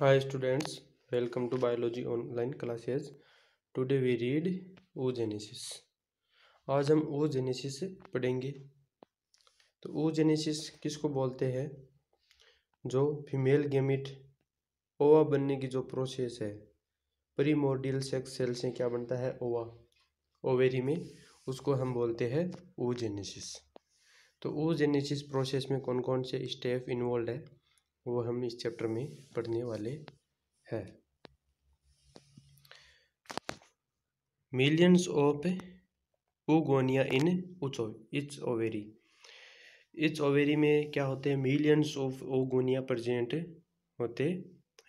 High students welcome to biology online classes today we read oogenesis आज हम ओ genesis पढ़ेंगे तो ओ genesis किसको बोलते हैं जो फीमेल गेमिट ओवा बनने की जो प्रोसेस है प्री प्रीमोडियल सेक्स सेल से क्या बनता है ओवा ओवेरी में उसको हम बोलते हैं ओ जेनेसिस तो ओ जेनेसिस प्रोसेस में कौन कौन से स्टेप इन्वॉल्व है वो हम इस चैप्टर में पढ़ने वाले हैं मिलियंस ऑफ ओगोनिया इन उचो इट्स ओवेरी इट्स ओवेरी में क्या होते हैं मिलियंस ऑफ ओगोनिया प्रजेंट होते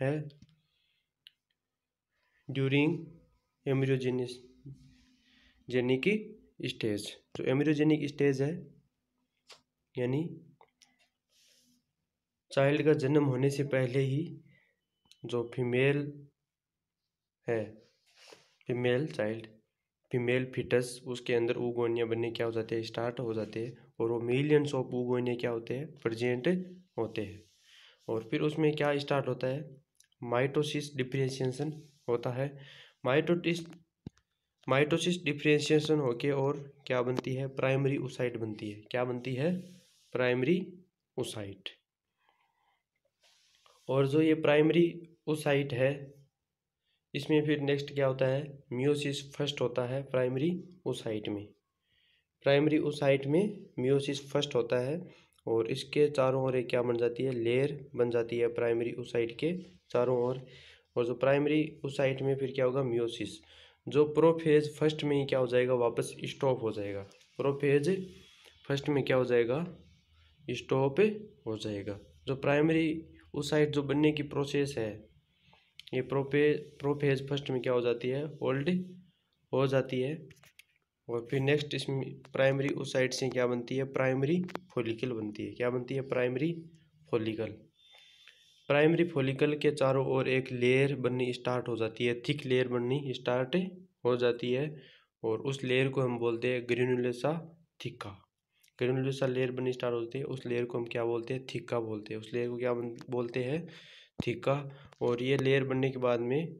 हैं ड्यूरिंग एम्ब्रियोजेनिस जेनिक स्टेज तो एम्ब्रियोजेनिक स्टेज है यानी चाइल्ड का जन्म होने से पहले ही जो फीमेल है फीमेल चाइल्ड फीमेल फिटस उसके अंदर ऊगोनिया बनने क्या हो जाते हैं स्टार्ट हो जाते हैं और वो मिलियंस ऑफ ऊगोनिया क्या होते हैं प्रजेंट होते हैं और फिर उसमें क्या स्टार्ट होता है माइटोसिस डिफ्रेंशिएशन होता है माइटोटिस माइटोसिस डिफ्रेंशिएशन होके और क्या बनती है प्राइमरी उसाइट बनती है क्या बनती है प्राइमरी उसाइट और जो ये प्राइमरी ओसाइट है इसमें फिर नेक्स्ट क्या होता है म्योसिस फर्स्ट होता है प्राइमरी ओसाइट में प्राइमरी ओसाइट में म्योसिस फर्स्ट होता है और इसके चारों ओर एक क्या बन जाती है लेयर बन जाती है प्राइमरी ओसाइट के चारों ओर और जो प्राइमरी ओसाइट में फिर क्या होगा म्योसिस जो प्रोफेज फर्स्ट में ही क्या हो जाएगा वापस स्टॉप हो जाएगा प्रोफेज फर्स्ट में क्या हो जाएगा स्टॉप हो जाएगा जो प्राइमरी उस साइड जो बनने की प्रोसेस है ये प्रोपे प्रोफेज फर्स्ट में क्या हो जाती है ओल्ड हो जाती है और फिर नेक्स्ट इसमें प्राइमरी उस साइड से क्या बनती है प्राइमरी फोलिकल बनती है क्या बनती है प्राइमरी फोलिकल प्राइमरी फोलिकल के चारों ओर एक लेयर बननी स्टार्ट हो जाती है थिक लेयर बननी स्टार्ट हो जाती है और उस लेयर को हम बोलते हैं ग्रेनुलेसा थिका ग्रेनुलर जो लेयर बनी स्टार्ट होती है उस लेयर को हम क्या बोलते हैं थिक्का बोलते हैं उस लेयर को क्या बोलते हैं थिक्का और ये लेयर बनने के बाद में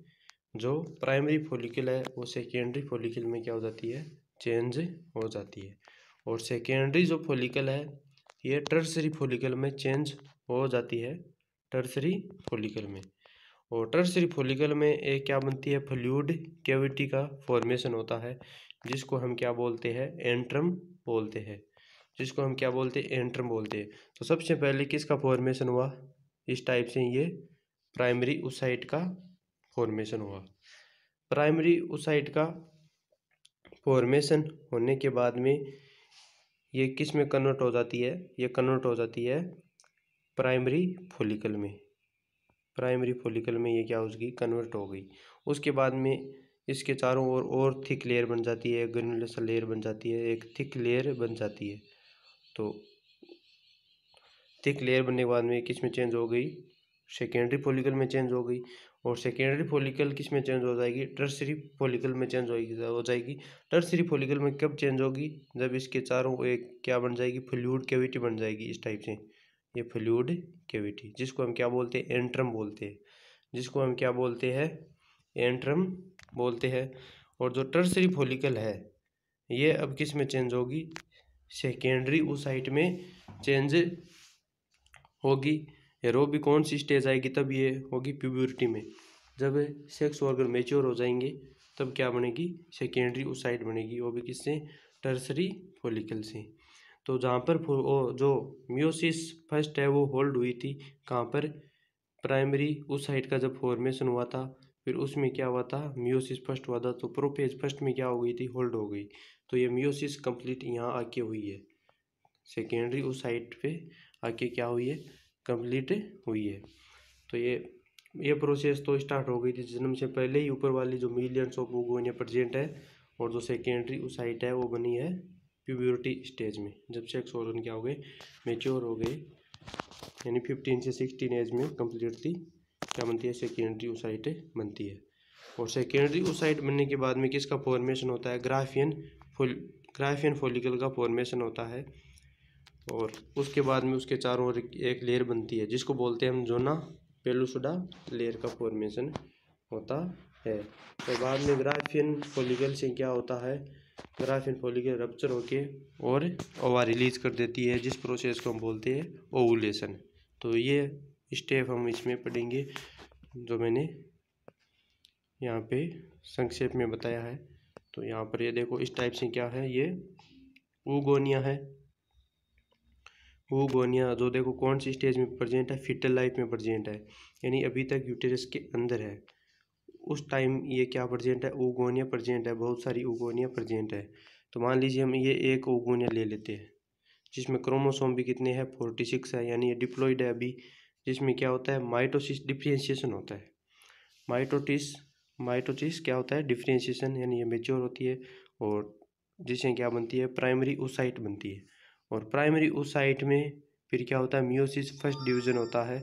जो प्राइमरी फोलिकल है वो सेकेंडरी फोलिकल में क्या हो जाती है चेंज हो जाती है और सेकेंडरी जो फोलिकल है ये टर्सरी फोलिकल में चेंज हो जाती है टर्सरी फोलिकल में और टर्सरी फोलिकल में एक क्या बनती है फ्लूड कैविटी का फॉर्मेशन होता है जिसको हम क्या बोलते हैं एंट्रम बोलते हैं जिसको हम क्या बोलते हैं एंट्रम बोलते हैं तो सबसे पहले किसका फॉर्मेशन हुआ इस टाइप से ये प्राइमरी उसाइट का फॉर्मेशन हुआ प्राइमरी उसाइट का फॉर्मेशन होने के बाद में ये किस में कन्वर्ट हो जाती है ये कन्वर्ट हो जाती है प्राइमरी फोलिकल में प्राइमरी फोलिकल में ये क्या उसकी कन्वर्ट हो गई उसके बाद में इसके चारों ओर और, और थिक लेयर बन जाती है ग्रेनुलस लेयर बन जाती है एक थिक लेयर बन जाती है तो थिक लेयर बनने के बाद में किस में चेंज हो गई सेकेंडरी पोलिकल में चेंज हो गई और सेकेंडरी फोलिकल किस में चेंज हो जाएगी टर्सरी फोलिकल में चेंज हो जाएगी टर्सरी फोलिकल में कब चेंज होगी जब इसके चारों एक क्या बन जाएगी फ्लूड कैविटी बन जाएगी इस टाइप से ये फ्लूड कैविटी जिसको हम क्या बोलते हैं एंट्रम बोलते हैं जिसको हम क्या बोलते हैं एंट्रम बोलते हैं और जो टर्सरी फोलिकल है ये अब किस में चेंज होगी सेकेंडरी उस हाइट में चेंज होगी रो भी कौन सी स्टेज आएगी तब ये होगी प्यूबर्टी में जब सेक्स ऑर्गन मेच्योर हो जाएंगे तब क्या बनेगी सेकेंडरी उस साइड बनेगी वो भी किससे टर्सरी फोलिकल से तो जहाँ पर जो म्योसिस फर्स्ट है वो होल्ड हुई थी कहाँ पर प्राइमरी उस साइड का जब फॉर्मेशन हुआ था फिर उसमें क्या हुआ था म्योसिस फर्स्ट हुआ था तो प्रोफेज फर्स्ट में क्या हो गई थी होल्ड हो गई तो ये मियोसिस कंप्लीट यहाँ आके हुई है सेकेंडरी उस साइड पे आके क्या हुई है कंप्लीट हुई है तो ये ये प्रोसेस तो स्टार्ट हो गई थी जन्म से पहले ही ऊपर वाली जो मिलियंस ऑफ ओगोनिया प्रजेंट है और जो सेकेंडरी उस साइट है वो बनी है प्योरिटी स्टेज में जब सेक्स ऑर्गन क्या हो गए मेच्योर हो गए यानी फिफ्टीन से सिक्सटीन एज में कम्प्लीटली क्या बनती है सेकेंडरी उसाइट बनती है और सेकेंडरी उसाइट बनने के बाद में किसका फॉर्मेशन होता है ग्राफियन फोल ग्राइफिन फोलिकल का फॉर्मेशन होता है और उसके बाद में उसके चारों ओर एक लेयर बनती है जिसको बोलते हैं हम जोना पेलुसुडा लेयर का फॉर्मेशन होता है तो बाद में ग्राफियन फोलिकल से क्या होता है ग्राफियन फोलिकल रप्चर होके और ओवा रिलीज कर देती है जिस प्रोसेस को हम बोलते हैं ओवुलेशन तो ये स्टेप हम इसमें पढ़ेंगे जो मैंने यहाँ पे संक्षेप में बताया है तो यहाँ पर ये देखो इस टाइप से क्या है ये ऊगोनिया है ऊगोनिया जो देखो कौन सी स्टेज में प्रजेंट है फिटल लाइफ में प्रजेंट है यानी अभी तक यूटेरस के अंदर है उस टाइम ये क्या प्रजेंट है ऊगोनिया प्रजेंट है बहुत सारी ऊगोनिया प्रजेंट है तो मान लीजिए हम ये एक ऊगोनिया ले लेते हैं जिसमें क्रोमोसोम भी कितने हैं फोर्टी सिक्स है यानी ये डिप्लोइड है अभी जिसमें क्या होता है माइटोसिस डिफ्रेंशिएशन होता है माइटोटिस माइटोसिस क्या होता है डिफ्रेंशिएशन यानी ये मेच्योर होती है और जिससे क्या बनती है प्राइमरी ओसाइट बनती है और प्राइमरी ओसाइट में फिर क्या होता है मियोसिस फर्स्ट डिवीजन होता है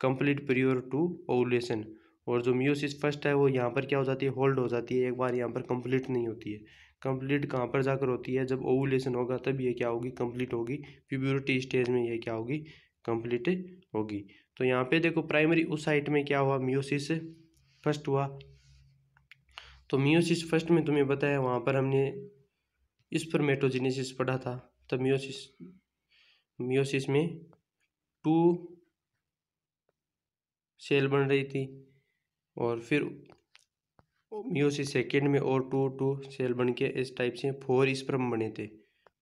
कंप्लीट प्रियोर टू ओवलेशन और जो मियोसिस फर्स्ट है वो यहाँ पर क्या हो जाती है होल्ड हो जाती है एक बार यहाँ पर कंप्लीट नहीं होती है कंप्लीट कहाँ पर जाकर होती है जब ओवुलेशन होगा तब ये क्या होगी कंप्लीट होगी प्यूबर्टी स्टेज में ये क्या होगी कंप्लीट होगी तो यहाँ पे देखो प्राइमरी उस साइट में क्या हुआ मियोसिस फर्स्ट हुआ तो मियोसिस फर्स्ट में तुम्हें बताया वहाँ पर हमने इस पर मेटोजिनेसिस पढ़ा था तो मियोसिस मियोसिस में टू सेल बन रही थी और फिर मियोसिस सेकेंड में और टू टू सेल बन के इस टाइप से फोर स्प्रम बने थे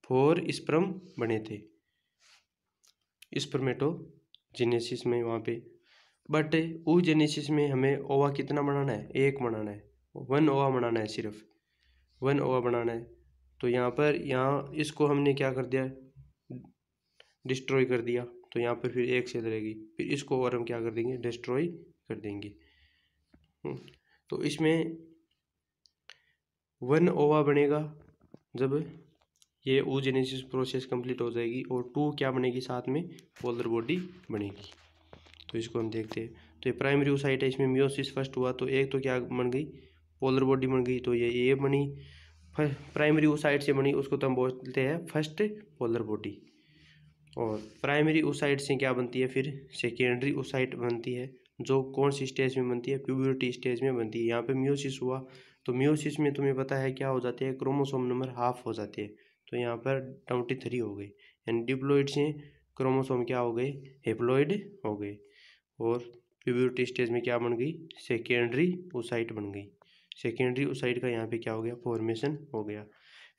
फोर स्प्रम बने थे जेनेसिस में वहाँ पे बट ऊ जेनेसिस में हमें ओवा कितना बनाना है एक बनाना है वन ओवा बनाना है सिर्फ वन ओवा बनाना है तो यहाँ पर यहाँ इसको हमने क्या कर दिया डिस्ट्रॉय कर दिया तो यहाँ पर फिर एक सेल रहेगी फिर इसको और हम क्या कर देंगे डिस्ट्रॉय कर देंगे हम्म, तो इसमें वन ओवा बनेगा जब ये ओजेनेसिस प्रोसेस कंप्लीट हो जाएगी और टू क्या बनेगी साथ में पोलर बॉडी बनेगी तो इसको हम देखते हैं तो ये प्राइमरी ओसाइट है इसमें म्योसिस फर्स्ट हुआ तो एक तो क्या बन गई पोलर बॉडी बन गई तो ये ए बनी प्राइमरी उस साइड से बनी उसको तो हम बोलते हैं फर्स्ट पोलर बॉडी और प्राइमरी उस साइड से क्या बनती है फिर सेकेंडरी उस साइड बनती है जो कौन सी स्टेज में बनती है प्यूबर्टी स्टेज में बनती है यहाँ पे म्योसिस हुआ तो म्योसिस में तुम्हें पता है क्या हो जाती है क्रोमोसोम नंबर हाफ हो जाते हैं तो यहाँ पर ट्वेंटी थ्री हो गए यानी डिप्लोइड से क्रोमोसोम क्या हो गए हेप्लोइड हो गए और प्यूबर्टी स्टेज में क्या बन गई सेकेंडरी ओसाइट बन गई सेकेंडरी उस साइड का यहाँ पे क्या हो गया फॉर्मेशन हो गया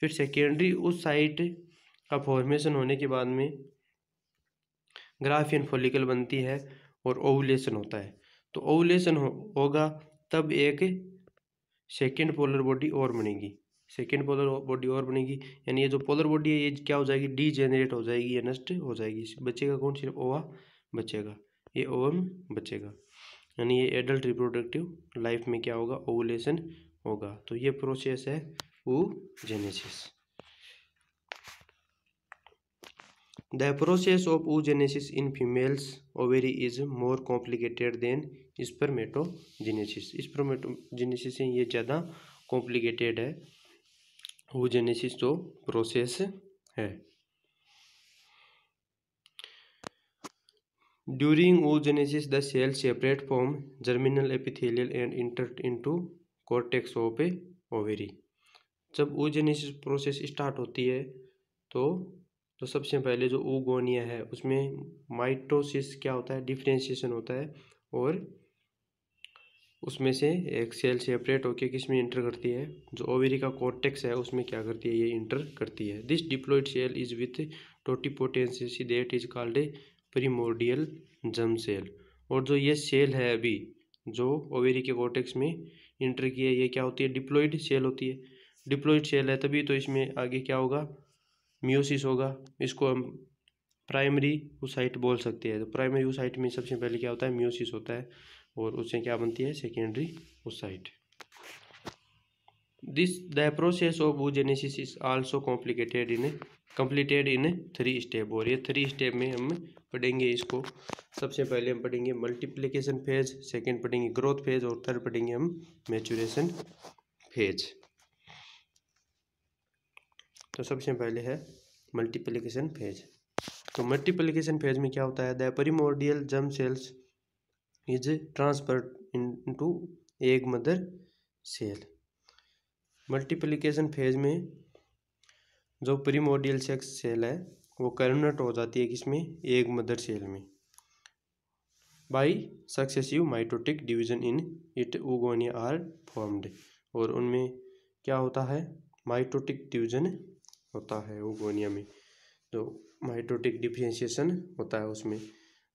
फिर सेकेंडरी उस साइड का फॉर्मेशन होने के बाद में ग्राफियन फोलिकल बनती है और ओवलेशन होता है तो ओवलेशन हो, होगा तब एक सेकेंड पोलर बॉडी और बनेगी सेकेंड पोलर बॉडी और बनेगी यानी ये जो पोलर बॉडी है ये क्या हो जाएगी डी हो जाएगी या नष्ट हो जाएगी बचेगा कौन सिर्फ ओवा बचेगा ये ओवम बचेगा यानी ये एडल्ट रिप्रोडक्टिव लाइफ में क्या होगा ओवुलेशन होगा तो ये प्रोसेस है oogenesis the process of oogenesis in females ovary is more complicated than spermatogenesis spermatogenesis से ये ज़्यादा कॉम्प्लिकेटेड है ओ जेनेसिस तो प्रोसेस है During oogenesis, the cells separate from germinal epithelium and enter into cortex of a ovary. जब oogenesis process start होती है तो तो सबसे पहले जो ओगोनिया है उसमें माइटोसिस क्या होता है डिफ्रेंशिएशन होता है और उसमें से एक सेल सेपरेट होकर किस में इंटर करती है जो ओवेरी का कॉर्टेक्स है उसमें क्या करती है ये इंटर करती है this diploid cell is with potency that is called a primordial germ cell और जो ये सेल है अभी जो ओवेरी के कोटेक्स में इंटर की है ये क्या होती है डिप्लोइड सेल होती है डिप्लोइड सेल है तभी तो इसमें आगे क्या होगा म्यूसिस होगा इसको हम प्राइमरी उइट बोल सकते हैं तो प्राइमरी उइट में सबसे पहले क्या होता है म्यूसिस होता है और उससे क्या बनती है secondary oocyte this the process of genesis is also complicated in completed in three step और ये थ्री स्टेप में हम पढ़ेंगे इसको सबसे पहले हम पढ़ेंगे मल्टीप्लिकेशन फेज सेकंड पढ़ेंगे ग्रोथ फेज और थर्ड पढ़ेंगे हम मैचुरेशन फेज तो सबसे पहले है मल्टीप्लिकेशन फेज तो मल्टीप्लिकेशन फेज में क्या होता है the primordial germ cells is transferred into egg mother cell multiplication phase में जो प्रीमोडियल सेक्स सेल है वो कर्मनट हो जाती है किसमें एक मदर सेल में by successive mitotic division in it oogonia are formed और उनमें क्या होता है माइटोटिक डिवीजन होता है उगोनिया में जो माइटोटिक डिफ्रेंशिएशन होता है उसमें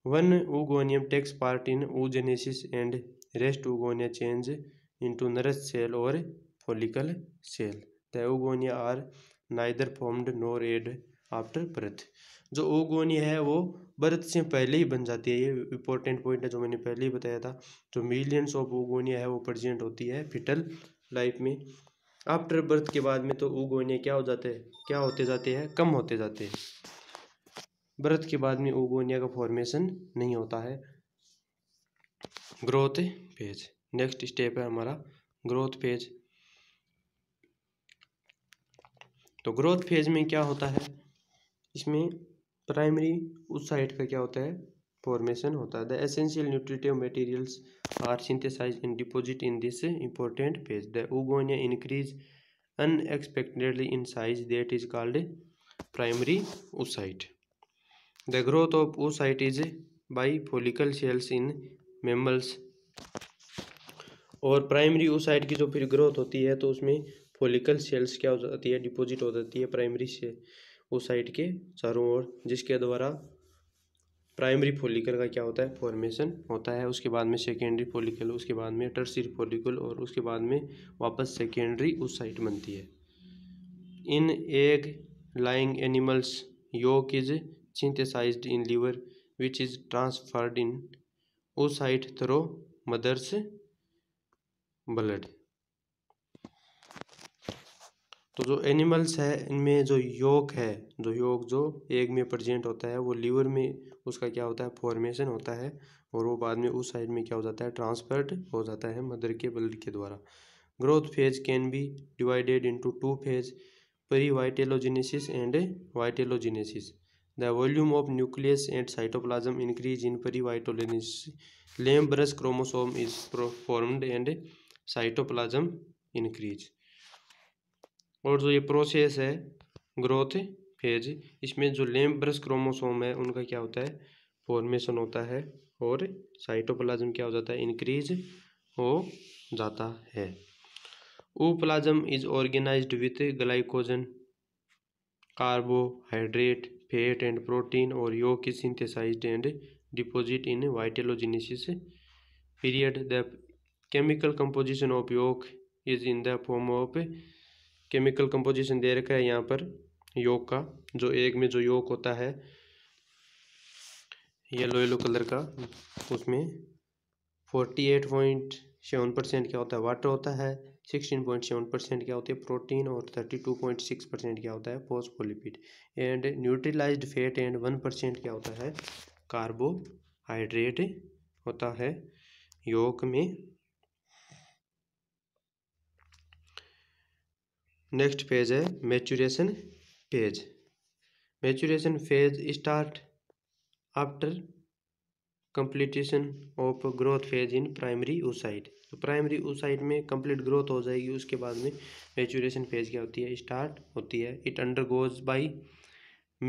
one oogonium takes part in oogenesis and rest oogonia change into cell cell और follicle cell oogonia are neither formed nor add after birth जो ओगोनी है वो बर्थ से पहले ही बन जाती है ये इंपॉर्टेंट पॉइंट है जो मैंने पहले ही बताया था जो मिलियंस ऑफ ओगोनिया है वो प्रजेंट होती है फिटल लाइफ में आफ्टर बर्थ के बाद में तो ओगोनिया क्या हो जाते हैं क्या होते जाते हैं कम होते जाते हैं बर्थ के बाद में ओगोनिया का फॉर्मेशन नहीं होता है ग्रोथ फेज नेक्स्ट स्टेप है हमारा ग्रोथ फेज तो ग्रोथ फेज में क्या होता है इसमें प्राइमरी उस साइड का क्या होता है फॉर्मेशन होता है the essential nutritive materials are synthesise in deposit in this important phase the oogonia increase unexpectedly in size that is called primary oocyte the growth of oocyte is by follicle cells in mammals और primary oocyte की जो फिर growth होती है तो उसमें follicle sales क्या हो जाती है डिपोजिट हो जाती है प्राइमरी से उस साइड के चारों ओर जिसके द्वारा प्राइमरी फोलिकल का क्या होता है फॉर्मेशन होता है उसके बाद में सेकेंडरी फोलिकल उसके बाद में टर्सरी फोलिकल और उसके बाद में वापस सेकेंडरी उस साइड बनती है in egg laying animals yolk is synthesise in liver which is transferred inside through mother's blood तो जो एनिमल्स है इनमें जो योक है जो योक जो एग में प्रजेंट होता है वो लीवर में उसका क्या होता है फॉर्मेशन होता है और वो बाद में उस साइड में क्या हो जाता है ट्रांसफर्ट हो जाता है मदर के ब्लड के द्वारा growth phase can be divided into two phase pre vitellogenesis and vitellogenesis the volume of nucleus and cytoplasm increase in pre vitellogenesis lampbrush chromosome is formed and cytoplasm increase और जो ये process है growth phase इसमें जो लेम्ब्रस chromosome है उनका क्या होता है फॉर्मेशन होता है और साइटोप्लाज्म क्या हो जाता है इंक्रीज हो जाता है plasm is organise with glycogen carbohydrate fat and protein और योग की synthesise and deposit in vitellogenesis period the chemical composition of yolk is in the form of chemical composition दे रखा है यहाँ पर योग का जो एग में जो योग होता है येलो येलो कलर का उसमें forty eight point seven percent क्या होता है वाटर होता है सिक्सटीन पॉइंट सेवन परसेंट क्या होती है प्रोटीन और thirty two point six percent क्या होता है phospholipid and neutralise fat and one percent क्या होता है कार्बोहाइड्रेट होता है योग में नेक्स्ट फेज है maturation phase maturation phase start after completion of growth phase in primary oocyte तो प्राइमरी ओसाइट में कंप्लीट ग्रोथ हो जाएगी उसके बाद में मेचुरेशन फेज क्या होती है स्टार्ट होती है it undergoes by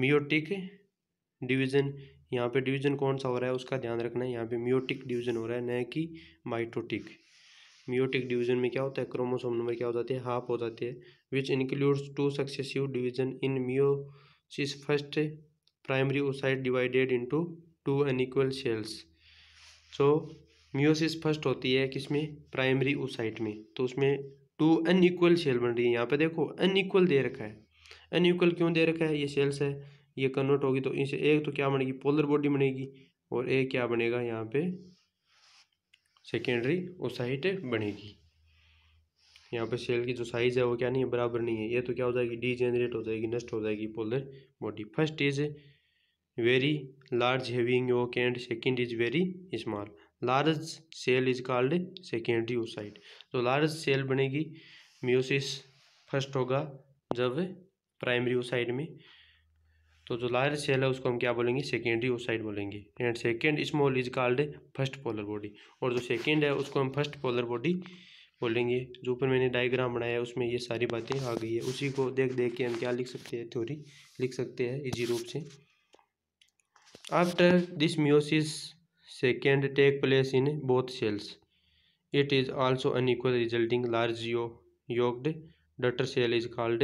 meiotic division यहाँ पे डिवीजन कौन सा हो रहा है उसका ध्यान रखना है यहाँ पे मियोटिक डिवीजन हो रहा है न कि माइटोटिक म्यूटिक डिवीजन में क्या होता है क्रोमोसोम नंबर क्या हो जाते हैं हाफ हो जाते हैं which includes two successive division in meiosis first primary oocyte divided into two unequal cells so meiosis first होती है किसमें प्राइमरी ओसाइट में तो उसमें टू अनइक्वल सेल बन रही है यहाँ पर देखो अनइक्वल दे रखा है अनइक्वल क्यों दे रखा है ये सेल्स है ये कन्वर्ट होगी तो इसे एक तो क्या बनेगी पोलर बॉडी बनेगी और एक क्या बनेगा यहाँ पे सेकेंडरी वो साइट बनेगी यहाँ पे सेल की जो साइज़ है वो क्या नहीं है बराबर नहीं है ये तो क्या हो जाएगी डी जेनरेट हो जाएगी नष्ट हो जाएगी polar body first is very large having yolk and second is very small large cell is called secondary oocyte तो लार्ज सेल बनेगी म्यूसिस फर्स्ट होगा जब प्राइमरी ओसाइट में तो जो लार्ज सेल है उसको हम क्या बोलेंगे सेकेंडरी ओसाइड बोलेंगे and second small is called first polar body और जो सेकेंड है उसको हम फर्स्ट पोलर बॉडी बोलेंगे जो ऊपर मैंने डायग्राम बनाया है उसमें ये सारी बातें आ गई है उसी को देख देख के हम क्या लिख सकते हैं थ्योरी लिख सकते हैं इजी रूप से after this meiosis second take place in both cells it is also unequal resulting large yolked daughter cell is called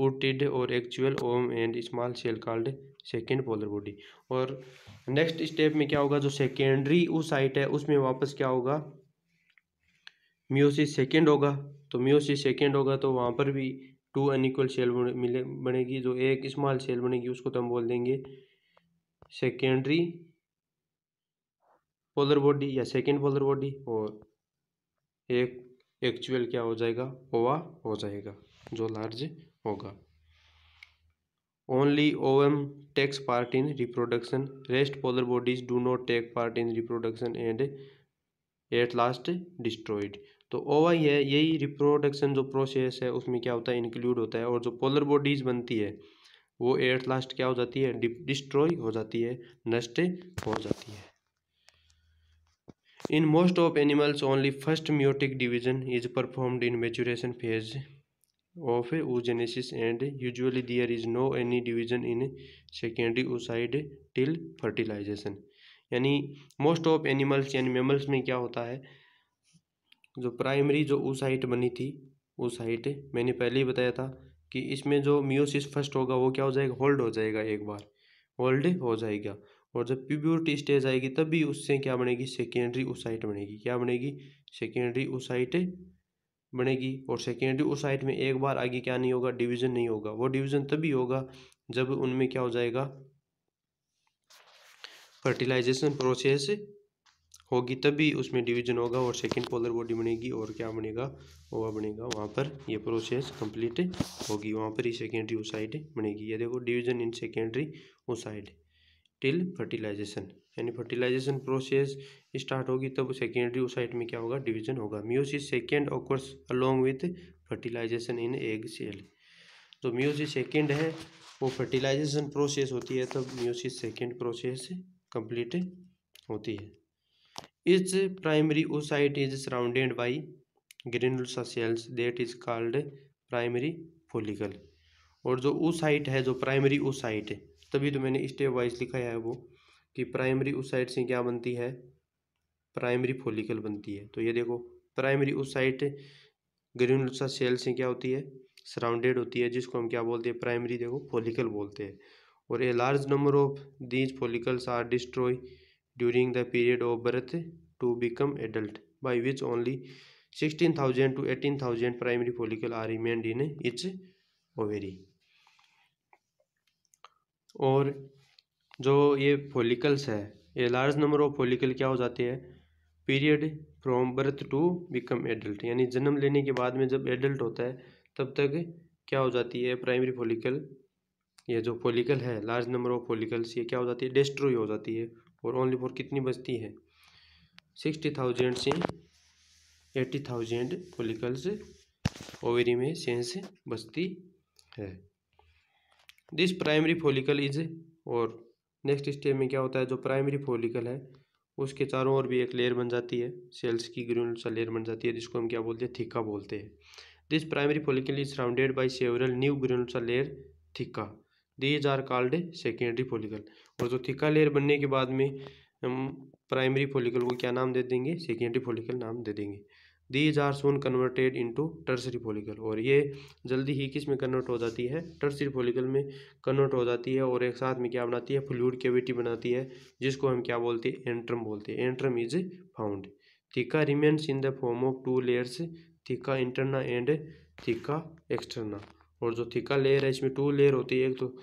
coated और actual ovum and small cell called second polar body और next step में क्या होगा जो secondary उस site है उसमें वापस क्या होगा म्योसिस सेकेंड होगा तो म्योसिस सेकेंड होगा तो वहाँ पर भी टू अनिक्वल सेल मिले बनेगी जो एक स्मॉल सेल बनेगी उसको तो हम बोल देंगे सेकेंडरी पोलर बॉडी या सेकेंड पोलर बॉडी और एक एक्चुअल क्या हो जाएगा ओवा हो जाएगा जो लार्ज होगा only ovum takes part in reproduction rest polar bodies do not take part in reproduction and at last destroyed तो ओवा ही है यही रिप्रोडक्शन जो प्रोसेस है उसमें क्या होता है इंक्लूड होता है और जो पोलर बॉडीज बनती है वो एट लास्ट क्या हो जाती है डिस्ट्रॉय हो जाती है नष्ट हो जाती है in most of animals only first meiotic division is performed in maturation phase of oogenesis and usually there is no any division in secondary oocyte till fertilization यानी मोस्ट ऑफ एनिमल्स यानी mammals में क्या होता है जो primary जो oocyte बनी थी ऊसाइट मैंने पहले ही बताया था कि इसमें जो मियोसिस फर्स्ट होगा वो क्या हो जाएगा होल्ड हो जाएगा एक बार होल्ड हो जाएगा और जब प्यूब्यूरिटी स्टेज आएगी तब भी उससे क्या बनेगी सेकेंडरी ओसाइट बनेगी क्या बनेगी सेकेंडरी ओसाइट बनेगी और सेकेंडरी उस हाइट में एक बार आगे क्या नहीं होगा डिवीज़न नहीं होगा वो डिवीज़न तभी होगा जब उनमें क्या हो जाएगा फर्टिलाइजेशन प्रोसेस होगी तभी उसमें डिवीजन होगा और सेकेंड पोलर बॉडी बनेगी और क्या बनेगा ओवा बनेगा वहाँ पर ये प्रोसेस कंप्लीट होगी वहाँ पर ही सेकेंडरी साइड बनेगी ये देखो division in secondary side till fertilization यानी फर्टिलाइजेशन प्रोसेस स्टार्ट होगी तब सेकेंडरी ओसाइट में क्या होगा डिवीजन होगा meiosis second occurs along with fertilization in egg cell तो म्यूसिस सेकेंड है वो फर्टिलाइजेशन प्रोसेस होती है तब म्यूसिस सेकेंड प्रोसेस कंप्लीट होती है इस primary oocyte is surrounded by green cells that is called primary follicle और जो ओसाइट है जो प्राइमरी ओसाइट है तभी तो मैंने स्टेप वाइज लिखा है वो कि प्राइमरी उस साइड से क्या बनती है प्राइमरी फोलिकल बनती है तो ये देखो प्राइमरी उस साइड ग्रेनुलोसा सेल से क्या होती है सराउंडेड होती है जिसको हम क्या बोलते हैं प्राइमरी देखो फोलिकल बोलते हैं और a large number of these follicles are destroy during the period of birth to become adult by which only sixteen thousand to eighteen thousand primary follicle are remained in its ovary और जो ये follicles है ये large number of follicle क्या हो जाते हैं period from birth to become adult यानी जन्म लेने के बाद में जब एडल्ट होता है तब तक क्या हो जाती है प्राइमरी फोलिकल ये जो फोलिकल है लार्ज नंबर ऑफ फोलिकल्स ये क्या हो जाती है डिस्ट्रॉय हो जाती है और ओनली फॉर कितनी बचती है सिक्सटी थाउजेंड से एट्टी थाउजेंड फोलिकल्स ओवरी में सेंस बचती है दिस प्राइमरी फोलिकल इज और नेक्स्ट स्टेप में क्या होता है जो प्राइमरी फोलिकल है उसके चारों ओर भी एक लेयर बन जाती है सेल्स की ग्रीन सा लेयर बन जाती है जिसको हम क्या बोलते हैं थिक्का बोलते हैं this primary follicle is surrounded by several new green सा layer theca these are called secondary follicle और जो थिक्का लेयर बनने के बाद में हम प्राइमरी फोलिकल को क्या नाम दे देंगे सेकेंडरी फोलिकल नाम दे देंगे these are soon converted into tertiary follicle और ये जल्दी ही किस में कन्वर्ट हो जाती है टर्सरी फोलिकल में कन्वर्ट हो जाती है और एक साथ में क्या बनाती है फ्लूड कैविटी बनाती है जिसको हम क्या बोलते हैं एंट्रम बोलते हैं antrum is found theca remains in the form of two layers theca interna and theca externa और जो थिका लेयर है इसमें टू लेयर होती है एक तो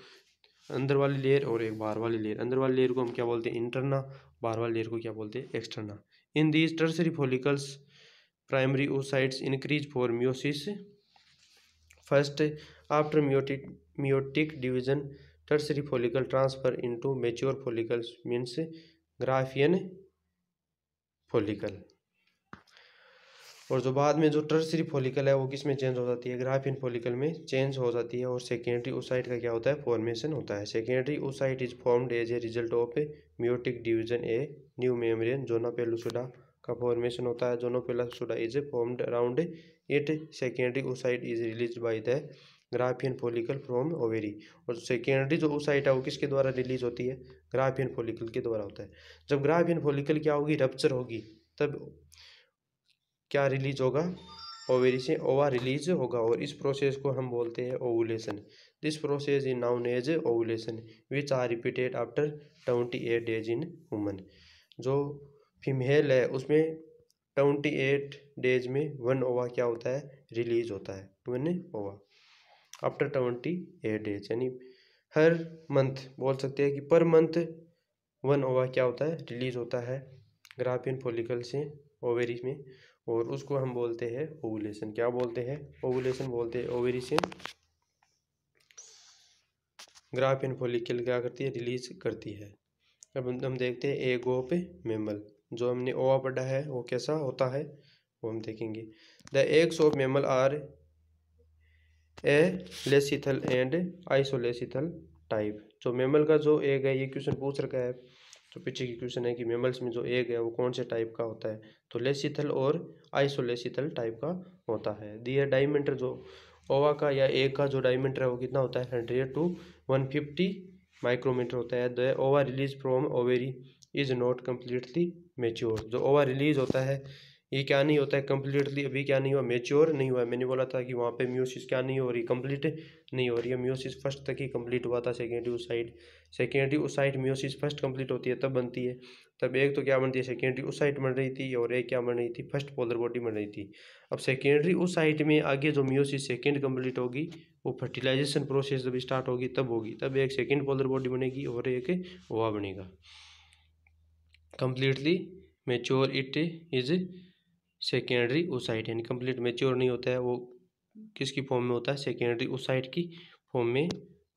अंदर वाली लेयर और एक बाहर वाली लेयर अंदर वाली लेयर को हम क्या बोलते हैं इंटरना बाहर वाली लेयर को क्या बोलते हैं externa in these tertiary follicles primary oocytes increase for first after meiotic meiotic meiotic division tertiary follicle transfer into mature follicles means Graafian follicle और जो बाद में जो टर्सरी फोलिकल है वो किस में चेंज हो जाती है ग्राफियन फोलिकल में चेंज हो जाती है और सेकेंडरी ओसाइट का क्या होता है फॉर्मेशन होता है secondary oocyte is formed as a result of meiotic division a new membrane zona pellucida का फॉर्मेशन होता है zona pellucida is formed around at secondary oocyte is released by the Graafian follicle from ovary और secondary जो oocyte है वो किसके द्वारा release होती है ग्राफियन फोलिकल के द्वारा होता है जब ग्राफियन फोलिकल क्या होगी रप्चर होगी तब क्या रिलीज होगा ओवेरी से ओवा रिलीज होगा और इस प्रोसेस को हम बोलते हैं ovulation this process in known as ovulation which are repeated after twenty eight days in woman जो फीमेल है उसमें ट्वेंटी एट डेज में वन ओवा क्या होता है रिलीज होता है वन ओवा आफ्टर ट्वेंटी एट डेज यानी हर मंथ बोल सकते हैं कि पर मंथ वन ओवा क्या होता है रिलीज होता है ग्राफियन फोलिकल से ओवेरी में और उसको हम बोलते हैं ओवुलेशन क्या बोलते हैं ओवुलेशन बोलते हैं ओवेरी से ग्राफियन फोलिकल क्या करती है रिलीज करती है अब हम देखते हैं एगोप मेमल जो हमने ओवा पढ़ा है वो कैसा होता है वो हम देखेंगे the eggs of mammal are alecithal and isolecithal type जो मेमल का जो एग है ये क्वेश्चन पूछ रखा है तो पीछे की क्वेश्चन है कि मेमल्स में जो एग है वो कौन से टाइप का होता है तो लेसिथल और आइसोलेसिथल टाइप का होता है दिया डायमीटर जो ओवा का या एग का जो डायमीटर है वो कितना होता है hundred to one fifty micrometer होता है the ova release from ovary is not completely mature जो ओवा रिलीज़ होता है ये क्या नहीं होता है कम्प्लीटली अभी क्या नहीं हुआ मेच्योर नहीं हुआ मैंने बोला था कि वहाँ पे म्यूसिस क्या नहीं हो रही कम्प्लीट नहीं हो रही है म्यूसिस फर्स्ट तक ही कम्प्लीट हुआ था secondary oocyte secondary oocyte meiosis first complete होती है तब बनती है तब एक तो क्या बनती है सेकेंडरी उस साइड बन रही थी और एक क्या बन रही थी फर्स्ट पोलर बॉडी बन रही थी अब सेकेंडरी उस साइड में आगे जो म्यूसिस सेकेंड कम्प्लीट होगी वो फर्टिलाइजेशन प्रोसेस जब स्टार्ट होगी तब होगी तब एक सेकेंड पोलर बॉडी बनेगी और एक ओवा बनेगा completely mature it is secondary oocyte यानी कम्प्लीट मेच्योर नहीं होता है वो किसकी फॉर्म में होता है सेकेंडरी ओसाइट की फॉर्म में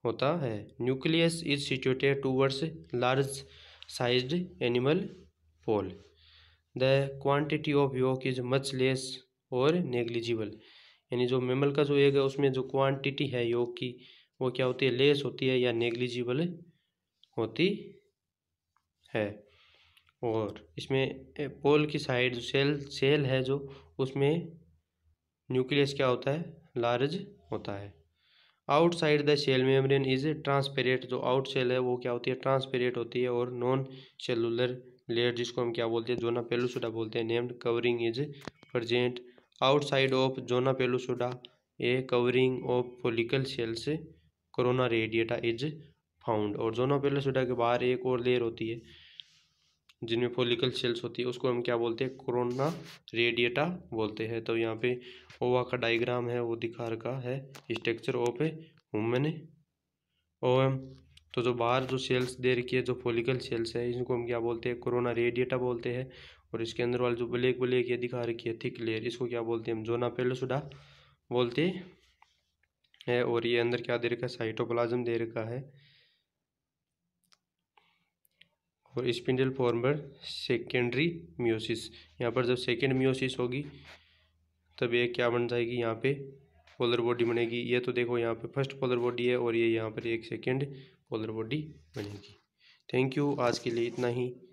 होता है nucleus is situated towards large size animal pole the quantity of yolk is much less और नेग्लिजिबल यानी जो मेमल का जो एग है उसमें जो क्वान्टिटी है योग की वो क्या होती है लेस होती है या नेग्लिजिबल होती है और इसमें पोल की साइड सेल सेल है जो उसमें न्यूक्लियस क्या होता है लार्ज होता है outside the cell membrane is transparent जो आउट सेल है वो क्या होती है ट्रांसपेरेंट होती है और नॉन सेलुलर लेयर जिसको हम क्या बोलते हैं जोना पेलुसुडा बोलते हैं named covering is present outside of zona pellucida a covering of follicle cells corona radiata is found और जोना पेलुसुडा के बाहर एक और लेयर होती है जिनमें फोलिकल सेल्स होती है उसको हम क्या बोलते हैं कोरोना रेडिएटा बोलते हैं तो यहाँ पे ओवा का डायग्राम है वो दिखा रखा है स्ट्रक्चर ओ पे वुमेन ओ एम तो जो बाहर जो सेल्स दे रखी है जो फोलिकल सेल्स है इनको हम क्या बोलते हैं कोरोना रेडिएटा बोलते हैं और इसके अंदर वाले जो ब्लैक ब्लैक ये दिखा रखी है थिक लेयर इसको क्या बोलते हैं हम जोना पेलोसुडा बोलते हैं और ये अंदर क्या दे रखा है साइटोप्लाजम दे रखा है और स्पिंडल फॉर्मर सेकेंडरी म्यूसिस यहाँ पर जब सेकेंड म्यूसिस होगी तब ये क्या बन जाएगी यहाँ पे पोलर बॉडी बनेगी ये तो देखो यहाँ पे फर्स्ट पोलर बॉडी है और ये यहाँ पर एक सेकेंड पोलर बॉडी बनेगी थैंक यू आज के लिए इतना ही